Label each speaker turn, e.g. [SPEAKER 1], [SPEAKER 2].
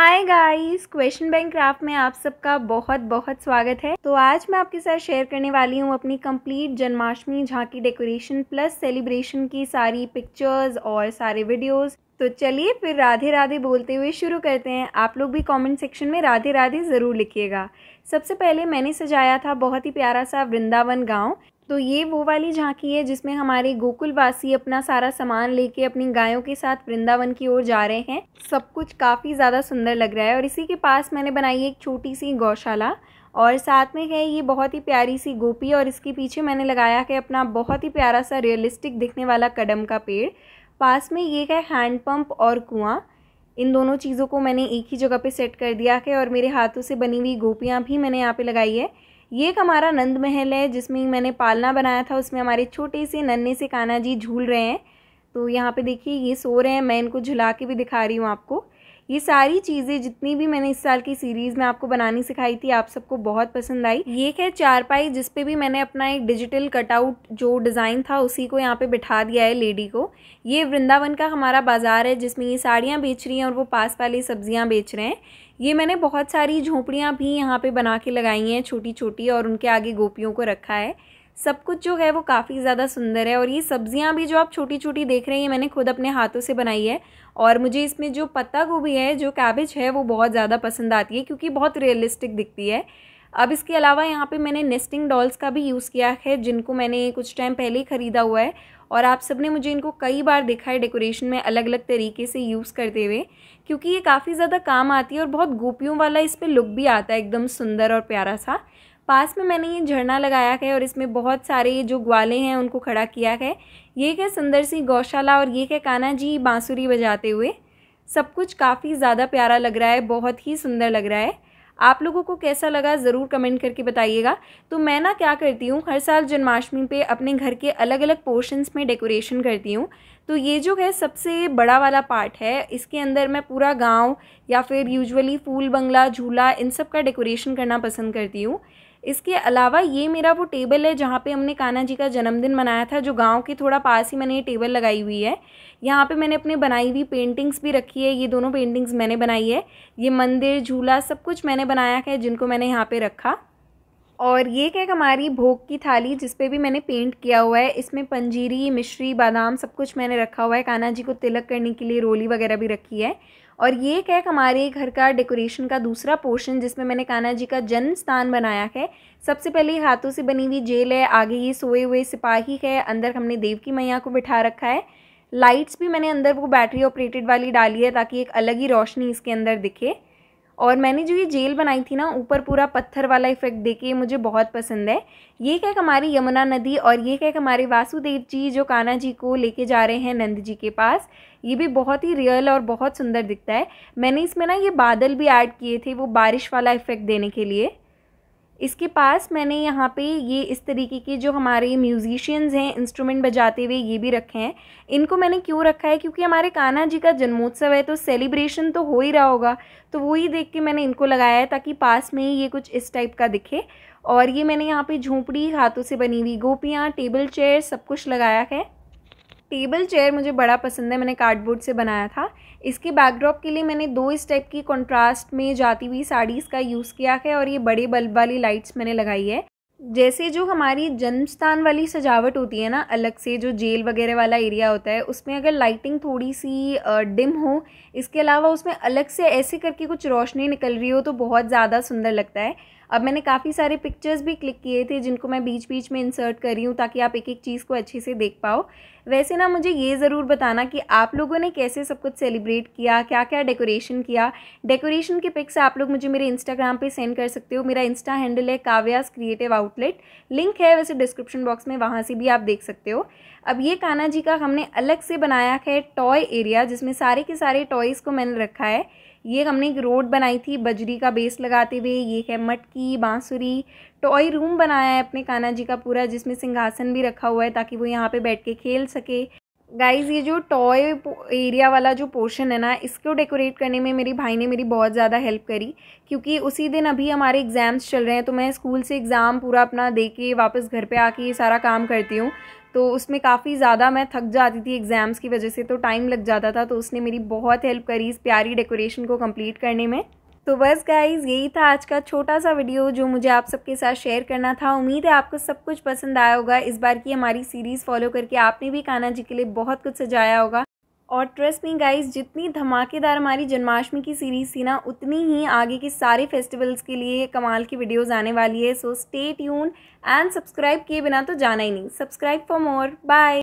[SPEAKER 1] हाय guys question bank craft में आप सबका बहुत बहुत स्वागत है तो आज मैं आपके साथ शेयर करने वाली हूँ अपनी कंप्लीट जन्माष्टमी झांकी डेकोरेशन प्लस सेलिब्रेशन की सारी पिक्चर्स और सारे वीडियोस तो चलिए फिर राधे राधे बोलते हुए शुरू करते हैं आप लोग भी कमेंट सेक्शन में राधे राधे ज़रूर लिखिएगा सबसे पहले मैंने सजाया था बहुत ही प्यारा सा वृंदावन गांव तो ये वो वाली झांकी है जिसमें हमारे गोकुलवासी अपना सारा सामान लेके अपनी गायों के साथ वृंदावन की ओर जा रहे हैं सब कुछ काफ़ी ज़्यादा सुंदर लग रहा है और इसी के पास मैंने बनाई एक छोटी सी गौशाला और साथ में है ये बहुत ही प्यारी सी गोपी और इसके पीछे मैंने लगाया है अपना बहुत ही प्यारा सा रियलिस्टिक दिखने वाला कदम का पेड़ पास में ये है हैंडपम्प और कुआँ इन दोनों चीज़ों को मैंने एक ही जगह पे सेट कर दिया है और मेरे हाथों से बनी हुई गोपियाँ भी मैंने यहाँ पे लगाई है ये एक हमारा नंद महल है जिसमें मैंने पालना बनाया था उसमें हमारे छोटे से नन्हे से कान्हा जी झूल रहे हैं तो यहाँ पे देखिए ये सो रहे हैं मैं इनको झुला के भी दिखा रही हूँ आपको ये सारी चीज़ें जितनी भी मैंने इस साल की सीरीज़ में आपको बनानी सिखाई थी आप सबको बहुत पसंद आई ये है चारपाई जिसपे भी मैंने अपना एक डिजिटल कटआउट जो डिज़ाइन था उसी को यहाँ पे बिठा दिया है लेडी को ये वृंदावन का हमारा बाज़ार है जिसमें ये साड़ियाँ बेच रही हैं और वो पास वाली सब्जियाँ बेच रहे हैं ये मैंने बहुत सारी झोंपड़ियाँ भी यहाँ पे बना के लगाई हैं छोटी छोटी और उनके आगे गोपियों को रखा है सब कुछ जो है वो काफ़ी ज़्यादा सुंदर है और ये सब्जियाँ भी जो आप छोटी छोटी देख रहे हैं मैंने खुद अपने हाथों से बनाई है और मुझे इसमें जो पत्ता गोभी है जो कैबेज है वो बहुत ज़्यादा पसंद आती है क्योंकि बहुत रियलिस्टिक दिखती है अब इसके अलावा यहाँ पे मैंने नेस्टिंग डॉल्स का भी यूज़ किया है जिनको मैंने कुछ टाइम पहले ही ख़रीदा हुआ है और आप सब ने मुझे इनको कई बार देखा है डेकोरेशन में अलग अलग तरीके से यूज़ करते हुए क्योंकि ये काफ़ी ज़्यादा काम आती है और बहुत गोपियों वाला इस पर लुक भी आता है एकदम सुंदर और प्यारा सा पास में मैंने ये झरना लगाया है और इसमें बहुत सारे जो ग्वाले हैं उनको खड़ा किया है ये है सुंदर सी गौशाला और ये है काना जी बाँसुरी बजाते हुए सब कुछ काफ़ी ज़्यादा प्यारा लग रहा है बहुत ही सुंदर लग रहा है आप लोगों को कैसा लगा ज़रूर कमेंट करके बताइएगा तो मैं ना क्या करती हूँ हर साल जन्माष्टमी पे अपने घर के अलग अलग पोर्शंस में डेकोरेशन करती हूँ तो ये जो है सबसे बड़ा वाला पार्ट है इसके अंदर मैं पूरा गांव या फिर यूजुअली फूल बंगला झूला इन सब का डेकोरेशन करना पसंद करती हूँ इसके अलावा ये मेरा वो टेबल है जहाँ पे हमने कान्हा जी का जन्मदिन मनाया था जो गांव के थोड़ा पास ही मैंने ये टेबल लगाई हुई है यहाँ पे मैंने अपने बनाई हुई पेंटिंग्स भी रखी है ये दोनों पेंटिंग्स मैंने बनाई है ये मंदिर झूला सब कुछ मैंने बनाया है जिनको मैंने यहाँ पर रखा और ये केक हमारी भोग की थाली जिस पे भी मैंने पेंट किया हुआ है इसमें पंजीरी मिश्री बादाम सब कुछ मैंने रखा हुआ है कान्हा जी को तिलक करने के लिए रोली वगैरह भी रखी है और ये केक हमारे घर का डेकोरेशन का दूसरा पोर्शन जिसमें मैंने कान्हा जी का जन्म स्थान बनाया है सबसे पहले हाथों से बनी हुई जेल है आगे ये सोए हुए सिपाही है अंदर हमने देव की मैया को बिठा रखा है लाइट्स भी मैंने अंदर वो बैटरी ऑपरेटेड वाली डाली है ताकि एक अलग ही रोशनी इसके अंदर दिखे और मैंने जो ये जेल बनाई थी ना ऊपर पूरा पत्थर वाला इफ़ेक्ट देके ये मुझे बहुत पसंद है ये कैक हमारी यमुना नदी और ये कैक हमारे वासुदेव जी जो कान्हा जी को लेके जा रहे हैं नंद जी के पास ये भी बहुत ही रियल और बहुत सुंदर दिखता है मैंने इसमें ना ये बादल भी ऐड किए थे वो बारिश वाला इफ़ेक्ट देने के लिए इसके पास मैंने यहाँ पे ये इस तरीके के जो हमारे म्यूज़िशियंस हैं इंस्ट्रूमेंट बजाते हुए ये भी रखे हैं इनको मैंने क्यों रखा है क्योंकि हमारे कान्हा जी का जन्मोत्सव है तो सेलिब्रेशन तो हो ही रहा होगा तो वही देख के मैंने इनको लगाया है ताकि पास में ही ये कुछ इस टाइप का दिखे और ये मैंने यहाँ पे झोंपड़ी हाथों से बनी हुई गोपियाँ टेबल चेयर सब कुछ लगाया है टेबल चेयर मुझे बड़ा पसंद है मैंने कार्डबोर्ड से बनाया था इसके बैकड्रॉप के लिए मैंने दो इस टाइप की कॉन्ट्रास्ट में जाती हुई साड़ीज़ का यूज़ किया है और ये बड़े बल्ब वाली लाइट्स मैंने लगाई है जैसे जो हमारी जन्मस्थान वाली सजावट होती है ना अलग से जो जेल वगैरह वाला एरिया होता है उसमें अगर लाइटिंग थोड़ी सी डिम हो इसके अलावा उसमें अलग से ऐसे करके कुछ रोशनी निकल रही हो तो बहुत ज़्यादा सुंदर लगता है अब मैंने काफ़ी सारे पिक्चर्स भी क्लिक किए थे जिनको मैं बीच बीच में इंसर्ट कर रही हूँ ताकि आप एक एक चीज़ को अच्छे से देख पाओ वैसे ना मुझे ये ज़रूर बताना कि आप लोगों ने कैसे सब कुछ सेलिब्रेट किया क्या क्या डेकोरेशन किया डेकोरेशन के पिक्स आप लोग मुझे मेरे इंस्टाग्राम पे सेंड कर सकते हो मेरा इंस्टा हैंडल है काव्यास क्रिएटिव आउटलेट लिंक है वैसे डिस्क्रिप्शन बॉक्स में वहाँ से भी आप देख सकते हो अब ये काना जी का हमने अलग से बनाया है टॉय एरिया जिसमें सारे के सारे टॉयज़ को मैंने रखा है ये हमने एक रोड बनाई थी बजरी का बेस लगाते हुए ये है मटकी बांसुरी टॉय रूम बनाया है अपने कान्हा जी का पूरा जिसमें सिंहासन भी रखा हुआ है ताकि वो यहाँ पे बैठ के खेल सके गाइज़ ये जो टॉय एरिया वाला जो पोर्शन है ना इसको डेकोरेट करने में मेरे भाई ने मेरी बहुत ज़्यादा हेल्प करी क्योंकि उसी दिन अभी हमारे एग्ज़ाम्स चल रहे हैं तो मैं स्कूल से एग्ज़ाम पूरा अपना दे के वापस घर पे आके ये सारा काम करती हूँ तो उसमें काफ़ी ज़्यादा मैं थक जाती थी एग्ज़ाम्स की वजह से तो टाइम लग जाता था तो उसने मेरी बहुत हेल्प करी इस प्यारी डेकोरेशन को कम्प्लीट करने में तो बस गाइज यही था आज का छोटा सा वीडियो जो मुझे आप सबके साथ शेयर करना था उम्मीद है आपको सब कुछ पसंद आया होगा इस बार की हमारी सीरीज़ फॉलो करके आपने भी कान्हा जी के लिए बहुत कुछ सजाया होगा और ट्रस्ट मी गाइस जितनी धमाकेदार हमारी जन्माष्टमी की सीरीज़ थी ना उतनी ही आगे के सारे फेस्टिवल्स के लिए कमाल की वीडियोस आने वाली है so stay tune and subscribe किए बिना तो जाना ही नहीं सब्सक्राइब फॉर मोर बाय